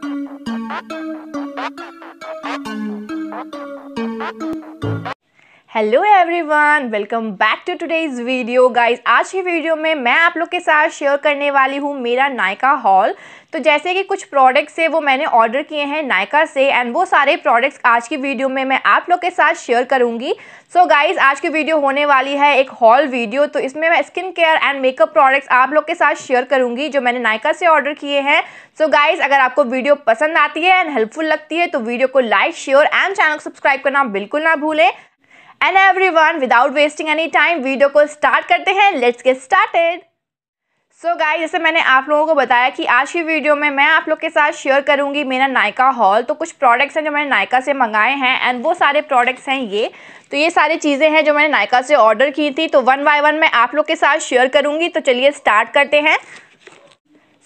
Thank you. Hello everyone welcome back to today's video guys आज की video में मैं आप लोग के साथ शेयर करने वाली हूँ मेरा नायका हॉल तो जैसे कि कुछ प्रोडक्ट्स है वो मैंने ऑर्डर किए हैं नायका से एंड वो सारे प्रोडक्ट्स आज की वीडियो में मैं आप लोग के साथ शेयर करूँगी सो so गाइस आज की वीडियो होने वाली है एक हॉल वीडियो तो इसमें मैं skin care and makeup products आप लोग के साथ शेयर करूँगी जो मैंने नायका से ऑर्डर किए हैं सो so गाइज अगर आपको वीडियो पसंद आती है एंड हेल्पफुल लगती है तो वीडियो को लाइक शेयर एंड चैनल को सब्सक्राइब करना बिल्कुल ना भूलें and everyone without wasting any time video को स्टार्ट करते हैं let's get started so guys जैसे मैंने आप लोगों को बताया कि आज की वीडियो में मैं आप लोग के साथ शेयर करूंगी मेरा नायका हॉल तो कुछ प्रोडक्ट्स हैं जो मैंने नायका से मंगाए हैं एंड वो सारे प्रोडक्ट्स हैं ये तो ये सारी चीज़ें हैं जो मैंने नायका से ऑर्डर की थी तो वन बाय वन मैं आप लोग के साथ शेयर करूँगी तो चलिए स्टार्ट करते हैं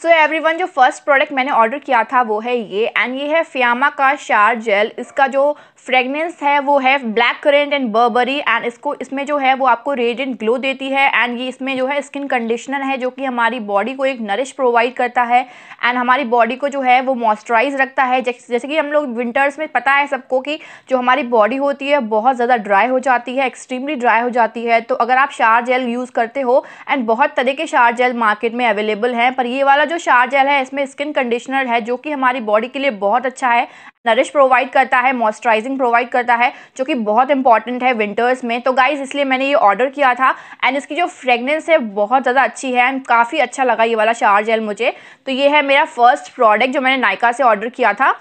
सो so एवरी जो फर्स्ट प्रोडक्ट मैंने ऑर्डर किया था वो है ये एंड ये है फ़्यामा का शार जेल इसका जो फ्रेगनेंस है वो है black currant and barberry and इसको इसमें जो है वो आपको रेडियंट ग्लो देती है एंड ये इसमें जो है स्किन कंडीशनर है जो कि हमारी बॉडी को एक नरिश प्रोवाइड करता है एंड हमारी बॉडी को जो है वो मॉइस्चराइज रखता है जैसे कि हम लोग विंटर्स में पता है सबको कि जो हमारी बॉडी होती है बहुत ज़्यादा ड्राई हो जाती है एक्सट्रीमली ड्राई हो जाती है तो अगर आप शार जेल यूज़ करते हो एंड बहुत तरह के शार जेल मार्केट में अवेलेबल हैं पर ये वाला जो शार जेल है इसमें स्किन कंडीशनर है जो कि हमारी बॉडी के लिए बहुत अच्छा है नरिश प्रोवाइड करता है मॉइस्चराइजिंग लाइटिंग प्रोवाइड करता है जो कि बहुत इंपॉर्टेंट है विंटर्स में तो गाइज इसलिए मैंने ये ऑर्डर किया था एंड इसकी जो फ्रेगनेंस है बहुत ज़्यादा अच्छी है एंड काफ़ी अच्छा लगा ये वाला शार जेल मुझे तो ये है मेरा फर्स्ट प्रोडक्ट जो मैंने नायका से ऑर्डर किया था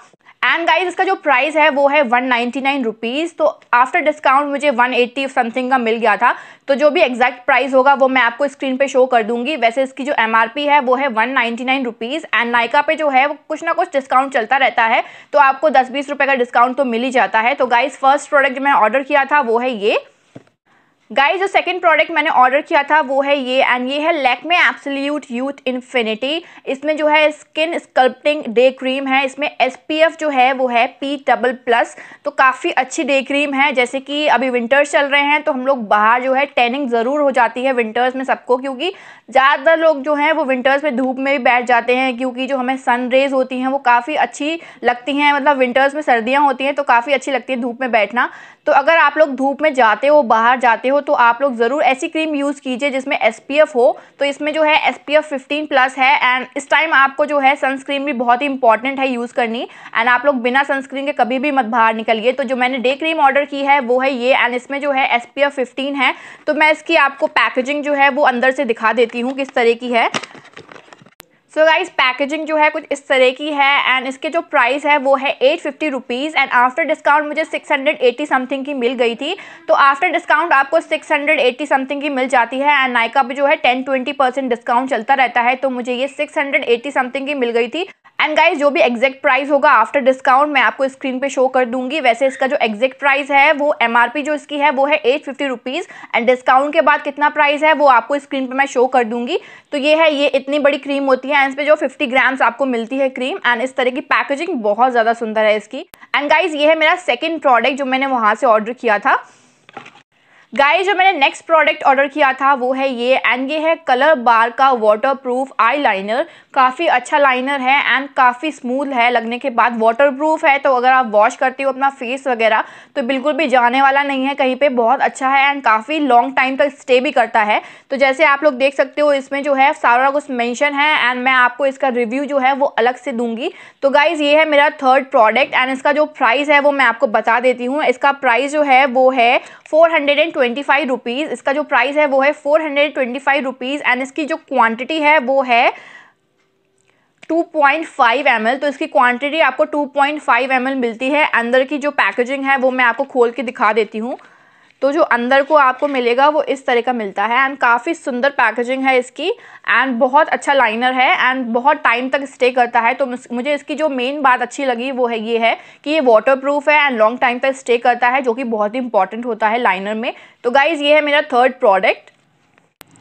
एंड गाइज इसका जो प्राइस है वो है वन नाइन्टी नाइन रुपीज़ तो आफ्टर डिस्काउंट मुझे वन एट्टी समथिंग का मिल गया था तो जो भी एग्जैक्ट प्राइस होगा वो मैं आपको स्क्रीन पे शो कर दूंगी वैसे इसकी जो एम है वो है one ninety nine rupees and Nykaa पे जो है वो कुछ ना कुछ डिस्काउंट चलता रहता है तो आपको दस बीस रुपये का डिस्काउंट तो मिल ही जाता है तो गाइज़ फर्स्ट प्रोडक्ट जो मैंने ऑर्डर किया था वो है ये गाइज जो सेकंड प्रोडक्ट मैंने ऑर्डर किया था वो है ये एंड ये है में एप्सल्यूट यूथ इन्फिनिटी इसमें जो है स्किन स्कल्पटिंग डे क्रीम है इसमें एसपीएफ जो है वो है पी डबल प्लस तो काफ़ी अच्छी डे क्रीम है जैसे कि अभी विंटर्स चल रहे हैं तो हम लोग बाहर जो है टेनिंग ज़रूर हो जाती है विंटर्स में सबको क्योंकि ज़्यादातर लोग जो हैं वो विंटर्स में धूप में भी बैठ जाते हैं क्योंकि जो हमें सन रेज होती हैं वो काफ़ी अच्छी लगती हैं मतलब विंटर्स में सर्दियाँ होती हैं तो काफ़ी अच्छी लगती है धूप में बैठना तो अगर आप लोग धूप में जाते हो बाहर जाते हो हो तो आप लोग ज़रूर ऐसी क्रीम यूज़ कीजिए जिसमें एस हो तो इसमें जो है एस पी प्लस है एंड इस टाइम आपको जो है सनस्क्रीन भी बहुत ही इंपॉर्टेंट है यूज़ करनी एंड आप लोग बिना सनस्क्रीन के कभी भी मत बाहर निकलिए तो जो मैंने डे क्रीम ऑर्डर की है वो है ये एंड इसमें जो है एस पी है तो मैं इसकी आपको पैकेजिंग जो है वो अंदर से दिखा देती हूँ किस तरह की है सो गाइज पैकेजिंग जो है कुछ इस तरह की है एंड इसके जो प्राइस है वो है eight fifty rupees and after discount मुझे सिक्स हंड्रेड एट्टी समथिंग की मिल गई थी तो आफ्टर डिस्काउंट आपको सिक्स हंड्रेड एट्टी समथिंग की मिल जाती है एंड नाइका भी जो है टेन ट्वेंटी परसेंट डिस्काउंट चलता रहता है तो मुझे ये सिक्स हंड्रेड एट्टी समथिंग की मिल गई थी एंड गाइज जो भी एग्जैक्ट प्राइस होगा आफ्टर डिस्काउंट मैं आपको स्क्रीन पे शो कर दूंगी वैसे इसका जो एग्जैक्ट प्राइस है वो एम जो इसकी है वो है eight fifty rupees and discount के बाद कितना प्राइस है वो आपको स्क्रीन पर मैं शो कर दूंगी तो ये है ये इतनी बड़ी क्रीम होती है एंड इस पर जो फिफ्टी ग्राम्स आपको मिलती है क्रीम एंड इस तरह की पैकेजिंग बहुत ज़्यादा सुंदर है इसकी एंड गाइज ये है मेरा सेकेंड प्रोडक्ट जो मैंने वहाँ से ऑर्डर किया था गाइस जो मैंने नेक्स्ट प्रोडक्ट ऑर्डर किया था वो है ये एंड ये है कलर बार का वाटर प्रूफ आई लाइनर काफ़ी अच्छा लाइनर है एंड काफ़ी स्मूथ है लगने के बाद वाटर प्रूफ है तो अगर आप वॉश करते हो अपना फेस वगैरह तो बिल्कुल भी जाने वाला नहीं है कहीं पे बहुत अच्छा है एंड काफ़ी लॉन्ग टाइम तक स्टे भी करता है तो जैसे आप लोग देख सकते हो इसमें जो है सारा कुछ मैंशन है एंड मैं आपको इसका रिव्यू जो है वो अलग से दूंगी तो गाइज़ ये है मेरा थर्ड प्रोडक्ट एंड इसका जो प्राइस है वो मैं आपको बता देती हूँ इसका प्राइस जो है वो है four hundred and twenty five rupees इसका जो प्राइस है वो है four hundred twenty five rupees and इसकी जो क्वांटिटी है वो है 2.5 पॉइंट तो इसकी क्वांटिटी आपको 2.5 पॉइंट मिलती है अंदर की जो पैकेजिंग है वो मैं आपको खोल के दिखा देती हूँ तो जो अंदर को आपको मिलेगा वो इस तरह का मिलता है एंड काफ़ी सुंदर पैकेजिंग है इसकी एंड बहुत अच्छा लाइनर है एंड बहुत टाइम तक स्टे करता है तो मुझे इसकी जो मेन बात अच्छी लगी वो है ये है कि ये वाटर प्रूफ है एंड लॉन्ग टाइम तक स्टे करता है जो कि बहुत ही इंपॉर्टेंट होता है लाइनर में तो गाइज़ ये है मेरा थर्ड प्रोडक्ट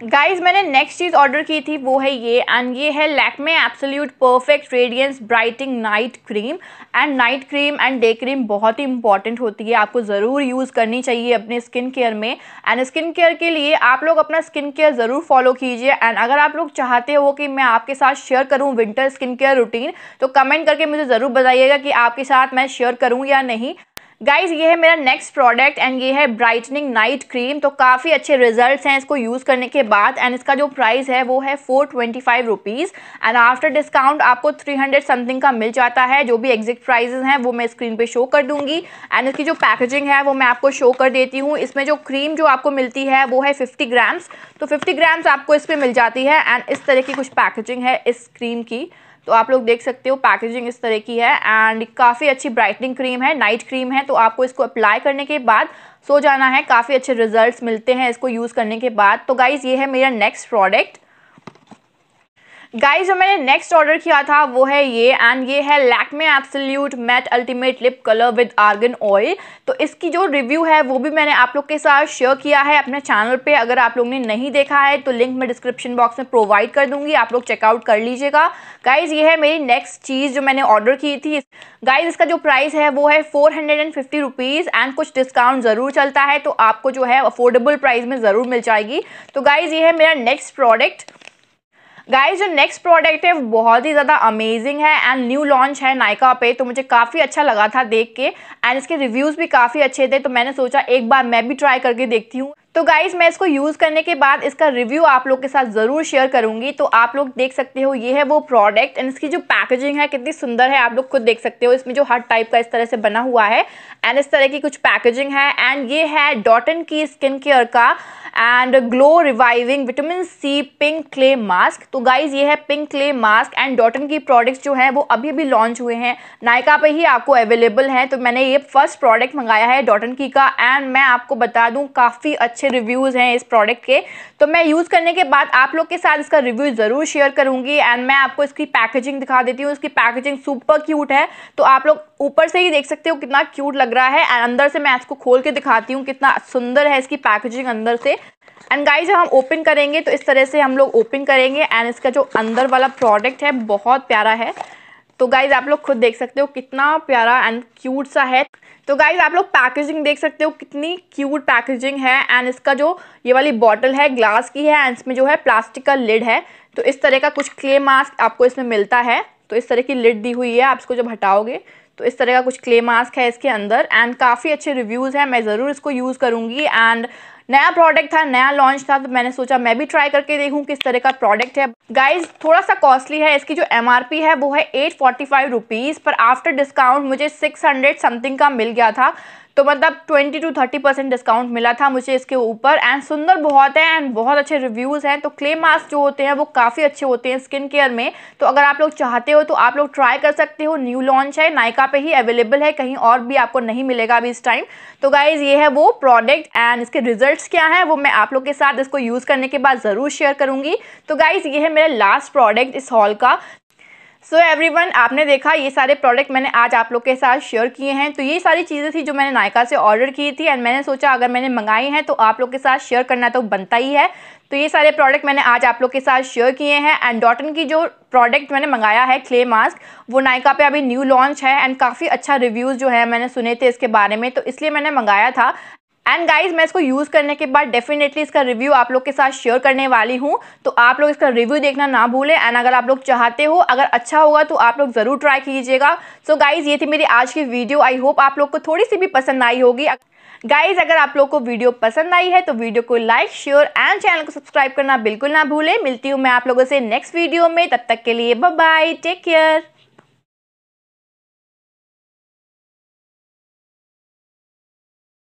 गाइज मैंने नेक्स्ट चीज़ ऑर्डर की थी वो है ये एंड ये है Lakme absolute perfect radiance brightening night cream and night cream and day cream बहुत ही इंपॉर्टेंट होती है आपको ज़रूर यूज़ करनी चाहिए अपने स्किन केयर में एंड स्किन केयर के लिए आप लोग अपना स्किन केयर ज़रूर फॉलो कीजिए एंड अगर आप लोग चाहते हो कि मैं आपके साथ शेयर करूँ विंटर स्किन केयर रूटीन तो कमेंट करके मुझे ज़रूर बताइएगा कि आपके साथ मैं शेयर करूँ या नहीं गाइज ये है मेरा नेक्स्ट प्रोडक्ट एंड ये है ब्राइटनिंग नाइट क्रीम तो काफ़ी अच्छे रिजल्ट्स हैं इसको यूज़ करने के बाद एंड इसका जो प्राइस है वो है four twenty five rupees and after discount आपको थ्री हंड्रेड समथिंग का मिल जाता है जो भी एग्जिट प्राइजेज हैं वो मैं स्क्रीन पे शो कर दूंगी एंड इसकी जो पैकेजिंग है वो मैं आपको शो कर देती हूँ इसमें जो क्रीम जो आपको मिलती है वो है फिफ्टी ग्राम्स तो फिफ्टी ग्राम्स आपको इस पर मिल जाती है एंड इस तरह की कुछ पैकेजिंग है इस क्रीम की तो आप लोग देख सकते हो पैकेजिंग इस तरह की है एंड काफ़ी अच्छी ब्राइटनिंग क्रीम है नाइट क्रीम है तो आपको इसको अप्लाई करने के बाद सो जाना है काफ़ी अच्छे रिजल्ट्स मिलते हैं इसको यूज़ करने के बाद तो गाइज़ ये है मेरा नेक्स्ट प्रोडक्ट गाइज जो मैंने नेक्स्ट ऑर्डर किया था वो है ये एंड ये है Lakme absolute matte ultimate lip colour with argan oil तो इसकी जो रिव्यू है वो भी मैंने आप लोग के साथ शेयर किया है अपने चैनल पे अगर आप लोग ने नहीं देखा है तो लिंक मैं डिस्क्रिप्शन बॉक्स में प्रोवाइड कर दूंगी आप लोग चेकआउट कर लीजिएगा गाइज ये है मेरी नेक्स्ट चीज़ जो मैंने ऑर्डर की थी गाइज इसका जो प्राइस है वो है four hundred and fifty rupees and कुछ डिस्काउंट ज़रूर चलता है तो आपको जो है अफोर्डेबल प्राइस में ज़रूर मिल जाएगी तो गाइज़ ये है मेरा नेक्स्ट प्रोडक्ट गाइस जो नेक्स्ट प्रोडक्ट है वो बहुत ही ज़्यादा अमेजिंग है एंड न्यू लॉन्च है नायका पे तो मुझे काफ़ी अच्छा लगा था देख के एंड इसके रिव्यूज़ भी काफ़ी अच्छे थे तो मैंने सोचा एक बार मैं भी ट्राई करके देखती हूँ तो गाइज़ मैं इसको यूज़ करने के बाद इसका रिव्यू आप लोग के साथ ज़रूर शेयर करूंगी तो आप लोग देख सकते हो ये है वो प्रोडक्ट एंड इसकी जो पैकेजिंग है कितनी सुंदर है आप लोग खुद देख सकते हो इसमें जो हर टाइप का इस तरह से बना हुआ है एंड इस तरह की कुछ पैकेजिंग है एंड ये है डॉटन की स्किन केयर का and glow reviving vitamin C pink clay mask तो गाइज ये है पिंक क्ले मास्क एंड डॉटन की प्रोडक्ट्स जो हैं वो अभी भी लॉन्च हुए हैं नायका पे ही आपको अवेलेबल हैं तो मैंने ये फर्स्ट प्रोडक्ट मंगाया है डॉटन की का एंड मैं आपको बता दूँ काफ़ी अच्छे अच्छे रिव्यूज़ हैं इस प्रोडक्ट के तो मैं यूज़ करने के बाद आप लोग के साथ इसका रिव्यू ज़रूर शेयर करूँगी एंड मैं आपको इसकी पैकेजिंग दिखा देती हूँ इसकी पैकेजिंग सुपर क्यूट है तो आप लोग ऊपर से ही देख सकते हो कितना क्यूट लग रहा है एंड अंदर से मैं इसको खोल के दिखाती हूँ कितना सुंदर है इसकी पैकेजिंग अंदर से एंड गाइज जब हम ओपन करेंगे तो इस तरह से हम लोग ओपन करेंगे एंड इसका जो अंदर वाला प्रोडक्ट है बहुत प्यारा है तो गाइज आप लोग खुद देख सकते हो कितना प्यारा एंड क्यूट सा है तो गाइज आप लोग पैकेजिंग देख सकते हो कितनी क्यूट पैकेजिंग है एंड इसका जो ये वाली बॉटल है ग्लास की है एंड इसमें जो है प्लास्टिक का लिड है तो इस तरह का कुछ क्ले मास्क आपको इसमें मिलता है तो इस तरह की लिड दी हुई है आप इसको जब हटाओगे तो इस तरह का कुछ क्ले मास्क है इसके अंदर एंड काफ़ी अच्छे रिव्यूज़ हैं मैं ज़रूर इसको यूज़ करूँगी एंड नया प्रोडक्ट था नया लॉन्च था तो मैंने सोचा मैं भी ट्राई करके देखूँ किस तरह का प्रोडक्ट है गाइज थोड़ा सा कॉस्टली है इसकी जो एम है वो है एट फोर्टी पर आफ्टर डिस्काउंट मुझे सिक्स समथिंग का मिल गया था तो मतलब twenty to thirty percent discount मिला था मुझे इसके ऊपर एंड सुंदर बहुत है एंड बहुत अच्छे रिव्यूज़ हैं तो क्ले मास्क जो होते हैं वो काफ़ी अच्छे होते हैं स्किन केयर में तो अगर आप लोग चाहते हो तो आप लोग ट्राई कर सकते हो न्यू लॉन्च है नायका पे ही अवेलेबल है कहीं और भी आपको नहीं मिलेगा अभी इस टाइम तो गाइज़ ये है वो प्रोडक्ट एंड इसके रिजल्ट क्या है वो मैं आप लोग के साथ इसको यूज़ करने के बाद ज़रूर शेयर करूँगी तो गाइज़ ये है मेरा लास्ट प्रोडक्ट इस हॉल का सो so एवरीवन आपने देखा ये सारे प्रोडक्ट मैंने आज आप लोग के साथ शेयर किए हैं तो ये सारी चीज़ें थी जो मैंने नायका से ऑर्डर की थी एंड मैंने सोचा अगर मैंने मंगाई हैं तो आप लोग के साथ शेयर करना तो बनता ही है तो ये सारे प्रोडक्ट मैंने आज आप लोग के साथ शेयर किए हैं एंड डॉटन की जो प्रोडक्ट मैंने मंगाया है क्ले मास्क वो नायका पे अभी न्यू लॉन्च है एंड काफ़ी अच्छा रिव्यूज़ जो है मैंने सुने थे इसके बारे में तो इसलिए मैंने मंगाया था एंड गाइज मैं इसको यूज़ करने के बाद डेफिनेटली इसका रिव्यू आप लोग के साथ शेयर करने वाली हूँ तो आप लोग इसका रिव्यू देखना ना भूलें एंड अगर आप लोग चाहते हो अगर अच्छा होगा तो आप लोग ज़रूर ट्राई कीजिएगा सो गाइज़ ये थी मेरी आज की वीडियो आई होप आप लोग को थोड़ी सी भी पसंद आई होगी गाइज अगर आप लोग को वीडियो पसंद आई है तो वीडियो को लाइक शेयर एंड चैनल को सब्सक्राइब करना बिल्कुल ना भूलें मिलती हूँ मैं आप लोगों से नेक्स्ट वीडियो में तब तक के लिए बाय टेक केयर